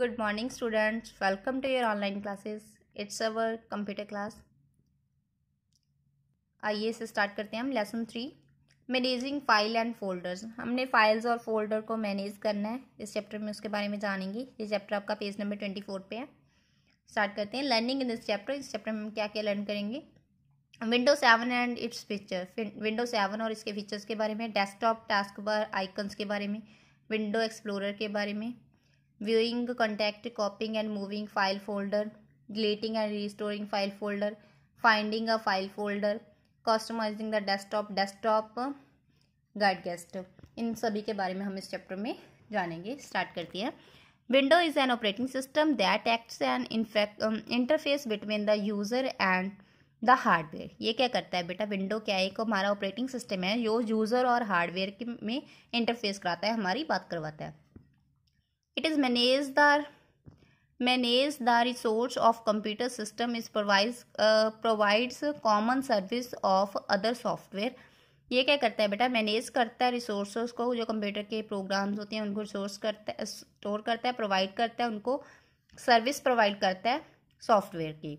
good morning students welcome to your online classes it's our computer class आइए इसे start करते हैं हम lesson three managing file and folders हमने files और फोल्डर को मैनेज करना है इस चैप्टर में उसके बारे में जानेंगे ये चैप्टर आपका पेज नंबर ट्वेंटी फोर पे है स्टार्ट करते हैं लर्निंग इन दिस चैप्टर इस चैप्टर में हम क्या क्या लर्न करेंगे window seven and its feature window seven और इसके फीचर्स के बारे में डेस्कटॉप टास्क बार आइकन्स के बारे में विंडो एक्सप्लोरर के बारे में viewing contact copying and moving file folder deleting and restoring file folder finding a file folder customizing the desktop desktop गाइड गेस्ट इन सभी के बारे में हम इस चैप्टर में जानेंगे स्टार्ट करती हैं window is an operating system that acts an interface between the user and the hardware ये क्या करता है बेटा विंडो क्या है एक हमारा ऑपरेटिंग सिस्टम है जो यूज़र और हार्डवेयर के में इंटरफेस कराता है हमारी बात करवाता है it is manage the manage the resource of computer system is provides provides common service of other software ये क्या करता है बेटा मैनेज करता है रिसोर्स को जो कंप्यूटर के प्रोग्राम्स होते हैं उनको रिसोर्स करता है स्टोर करता है प्रोवाइड करता है उनको सर्विस प्रोवाइड करता है सॉफ्टवेयर की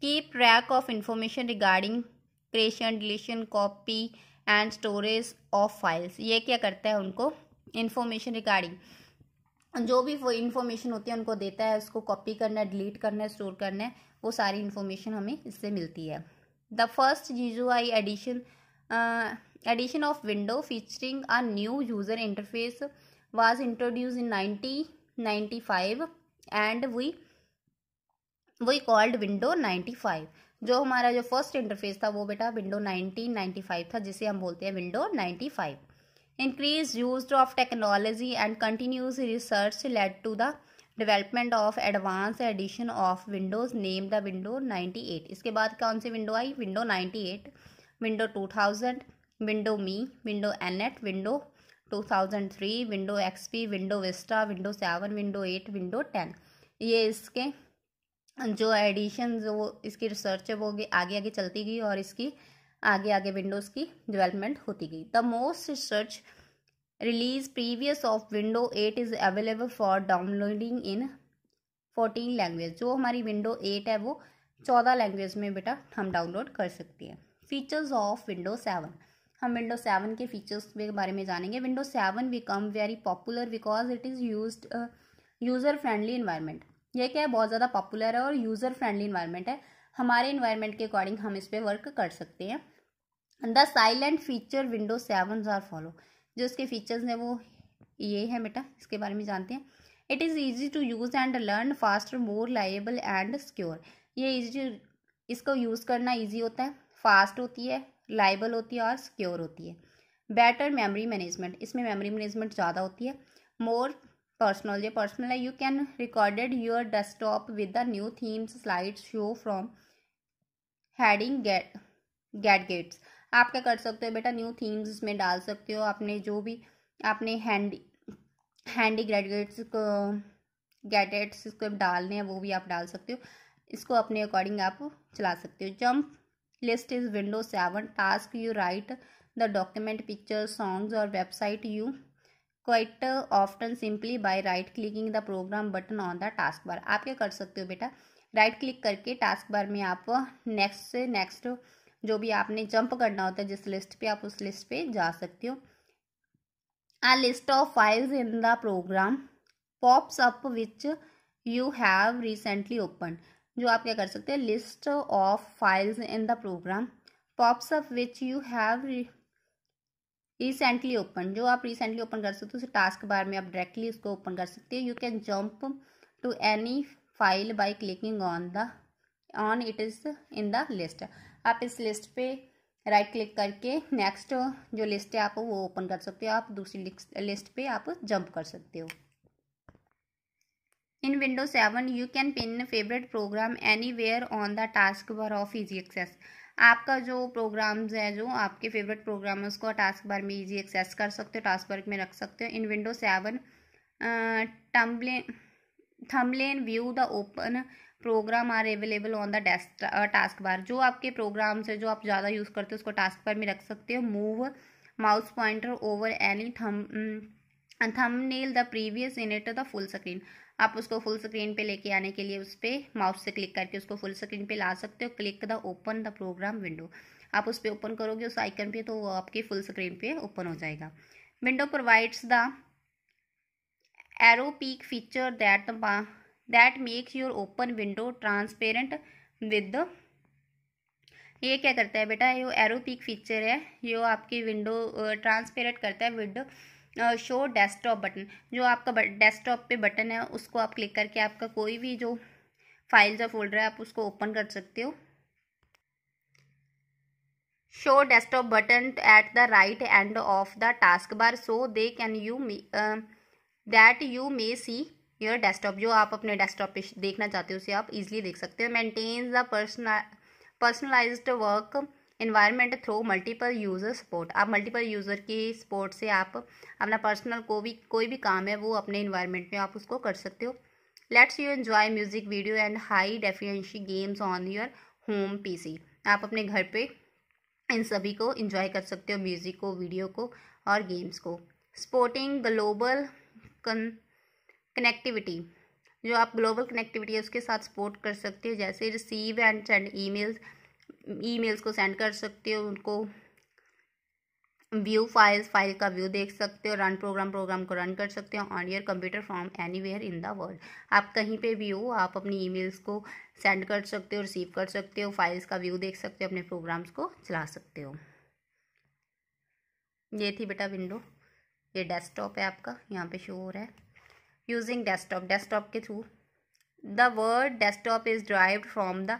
keep track of information regarding creation deletion copy and storage of files ये क्या करता है उनको इन्फॉर्मेशन रिगार्डिंग जो भी वो इन्फॉर्मेशन होती है उनको देता है उसको कॉपी करना है डिलीट करना है स्टोर करना है वो सारी इन्फॉर्मेशन हमें इससे मिलती है the first G U I edition edition of window featuring a new user interface was introduced in 1995 and we called window ninety 95 जो हमारा जो फर्स्ट इंटरफेस था वो बेटा विंडो 1995 था जिसे हम बोलते हैं window five increase use of technology and continuous research led to the development of advance edition of Windows name the window ninety eight इसके बाद कौन सी विंडो आई window ninety eight window two thousand window ME window NT window two thousand three window X P window Vista window seven window eight window ten ये इसके जो addition जो इसकी रिसर्च है वो आगे आगे चलती गई और इसकी आगे आगे विंडोज़ की डेवलपमेंट होती गई the most research release previous of window eight is available for downloading in fourteen language जो हमारी विंडो एट है वो चौदह लैंग्वेज में बेटा हम डाउनलोड कर सकते हैं फीचर्स ऑफ विंडो सेवन हम विंडो सेवन के फीचर्स के बारे में जानेंगे window seven become very popular because it is use user friendly environment यह क्या है बहुत ज़्यादा पॉपुलर है और यूज़र फ्रेंडली इन्वायरमेंट है हमारे इन्वायरमेंट के अकॉर्डिंग हम इस पर वर्क कर सकते हैं the silent feature window seven are follow जो इसके फीचर्स हैं वो ये है बेटा इसके बारे में जानते हैं it is easy to use and learn faster more liable and secure ये ईजी इसको यूज़ करना ईजी होता है फास्ट होती है लाइबल होती है और सिक्योर होती है बेटर मेमोरी मैनेजमेंट इसमें मेमोरी मैनेजमेंट ज़्यादा होती है मोर पर्सनल ये पर्सनल है you can recorded your desktop with the new themes slide show from heading gate gate gates आप क्या कर सकते हो बेटा न्यू थीम्स इसमें डाल सकते हो अपने जो भी आपने हैंडी हैंडी ग्रेजुएट्स को गैजेट्स इसको डालने हैं वो भी आप डाल सकते हो इसको अपने अकॉर्डिंग आप चला सकते हो jump list is window seven task you right the document picture songs और website you quite often simply by right clicking the program button on the task bar आप क्या कर सकते हो बेटा राइट क्लिक करके टास्क बार में आप नेक्स्ट से नेक्स्ट जो भी आपने जंप करना होता है जिस लिस्ट पे आप उस लिस्ट पे जा सकते हो a list of files in the program pops up which you have recently open जो आप क्या कर सकते हैं list of files in the program pops up which you have recently open जो आप रिसेंटली ओपन कर सकते हो उस टास्क बार में आप डायरेक्टली उसको ओपन कर सकते हो you can jump to any file by clicking on the on it is in the list आप इस लिस्ट पे राइट क्लिक करके नेक्स्ट जो लिस्ट है आप वो ओपन कर सकते हो आप दूसरी लिस्ट पे आप जंप कर सकते हो in window seven you can pin favourite program anywhere on the task bar of easy access आपका जो प्रोग्राम्स है जो आपके फेवरेट प्रोग्राम है उसको टास्क बार में इजी एक्सेस कर सकते हो टास्क बार में रख सकते हो in window seven thumbnail thumbnail view the open program are available on the desk task bar जो आपके प्रोग्राम्स है जो आप ज़्यादा यूज़ करते हो उसको टास्क बार में रख सकते हो move mouse pointer over any thumbnail the previous in it the full screen आप उसको फुल स्क्रीन पे लेके आने के लिए उस पर माउस से क्लिक करके उसको फुल स्क्रीन पे ला सकते हो click the open the program window आप उस पर ओपन करोगे उस आइकन पे तो वो आपकी फुल स्क्रीन पे ओपन हो जाएगा window provides the Aero Peek feature that that makes your open window transparent with ये क्या करता है बेटा ये एरो पिक फीचर है जो आपकी विंडो ट्रांसपेरेंट करता है विद शो डेस्कटॉप बटन जो आपका डेस्कटॉप पे बटन है उसको आप क्लिक करके आपका कोई भी जो फाइल्स या फोल्डर है आप उसको ओपन कर सकते हो show desktop button at the right end of the task bar so they can you may that you may see here desktop जो आप अपने डेस्कटॉप पे देखना चाहते हो उसे आप इजीली देख सकते हो maintains the personal personalized work environment through multiple user support आप मल्टीपल यूज़र के सपोर्ट से आप अपना पर्सनल को भी कोई भी काम है वो अपने इन्वायरमेंट में आप उसको कर सकते हो lets you enjoy music video and high definition games on your home P आप अपने घर पर इन सभी को इन्जॉय कर सकते हो म्यूज़िक को वीडियो को और गेम्स को स्पोर्टिंग ग्लोबल कन कनेक्टिविटी जो आप ग्लोबल कनेक्टिविटी है उसके साथ सपोर्ट कर सकते हो जैसे receive and send emails emails को सेंड कर सकते हो उनको व्यू फाइल्स फाइल का व्यू देख सकते हो रन प्रोग्राम प्रोग्राम को रन कर सकते हो on your computer from anywhere in the world आप कहीं पे भी हो आप अपनी ईमेल्स को सेंड कर सकते हो रिसीव कर सकते हो फाइल्स का व्यू देख सकते हो अपने प्रोग्राम्स को चला सकते हो ये थी बेटा विंडो ये डेस्कटॉप है आपका यहाँ पे शो हो रहा है यूजिंग desktop desktop के through the word desktop is derived from the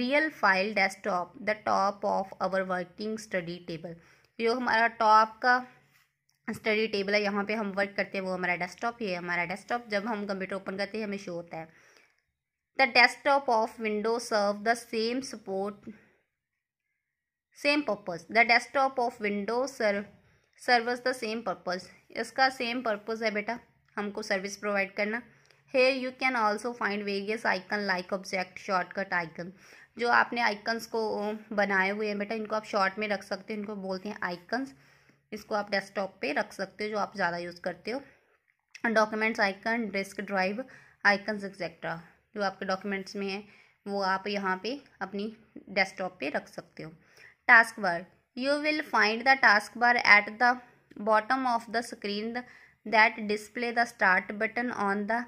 real file desktop the top of our working study table जो हमारा टॉप का स्टडी टेबल है यहाँ पे हम वर्क करते हैं वो हमारा डेस्कटॉप है हमारा डेस्कटॉप जब हम कंप्यूटर ओपन करते हैं हमें शो होता है the desktop of window serve the same support same purpose the desktop of window serve serves the same purpose इसका सेम पर्पस है बेटा हमको सर्विस प्रोवाइड करना here you can also find various icon like object shortcut icon जो आपने icons को बनाए हुए हैं बेटा इनको आप शॉर्ट में रख सकते हो इनको बोलते हैं आइकन्स इसको आप डेस्कटॉप पे रख सकते हो जो आप ज़्यादा यूज़ करते हो documents icon disk drive icons etcetera जो आपके डॉक्यूमेंट्स में है वो आप यहाँ पे अपनी डेस्कटॉप पे रख सकते हो task bar you will find the task bar at the bottom of the screen the that display the start button on the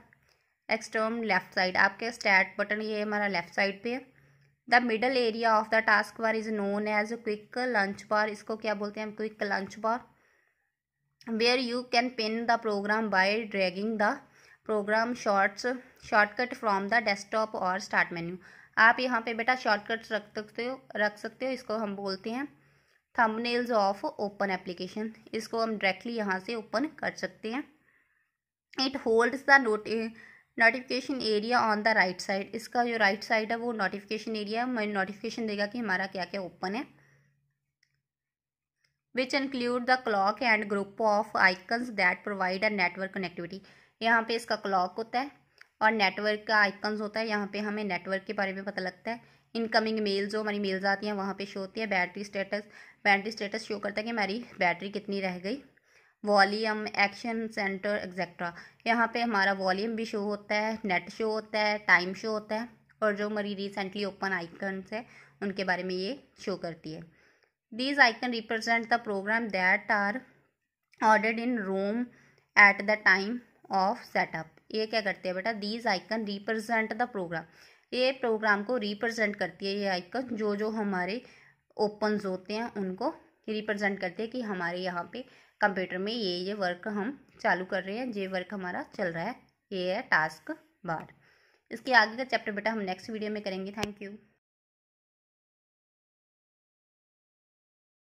extreme left side आपके स्टार्ट बटन ये हमारा लेफ्ट साइड पे है the middle area of the task bar is known as quick launch bar इसको क्या बोलते हैं quick launch bar where you can pin the program by dragging the program shorts shortcut from the desktop और start menu आप यहाँ पे बेटा shortcuts रख सकते हो रख सकते हो इसको हम बोलते हैं थंबनेल्स ऑफ ओपन एप्लीकेशन इसको हम डायरेक्टली यहाँ से ओपन कर सकते हैं it holds the note notification area on the right side इसका जो राइट right साइड है वो नोटिफिकेशन एरिया है मैं नोटिफिकेशन देगा कि हमारा क्या क्या ओपन है which include the clock and group of icons that provide a network connectivity यहाँ पे इसका क्लॉक होता है और नेटवर्क का आइकन्स होता है यहाँ पे हमें नेटवर्क के बारे में पता लगता है इनकमिंग मेल जो हमारी मेल्स आती हैं वहाँ पे शो होती है battery status battery status show करता है कि हमारी बैटरी कितनी रह गई वॉलीम एक्शन सेंटर एक्सेट्रा यहाँ पे हमारा वॉलीम भी शो होता है नेट शो होता है टाइम शो होता है और जो हमारी रिसेंटली ओपन आइकन्स है उनके बारे में ये शो करती है these icon represent the program that are ordered in ROM at the time of setup ये क्या करते हैं बेटा these icon represent the program ये प्रोग्राम को रिप्रजेंट करती है ये आइकन जो जो हमारे ओपन्स होते हैं उनको रिप्रेजेंट करते हैं कि हमारे यहाँ पे कंप्यूटर में ये ये वर्क हम चालू कर रहे हैं ये वर्क हमारा चल रहा है ये है टास्क बार इसके आगे का चैप्टर बेटा हम नेक्स्ट वीडियो में करेंगे थैंक यू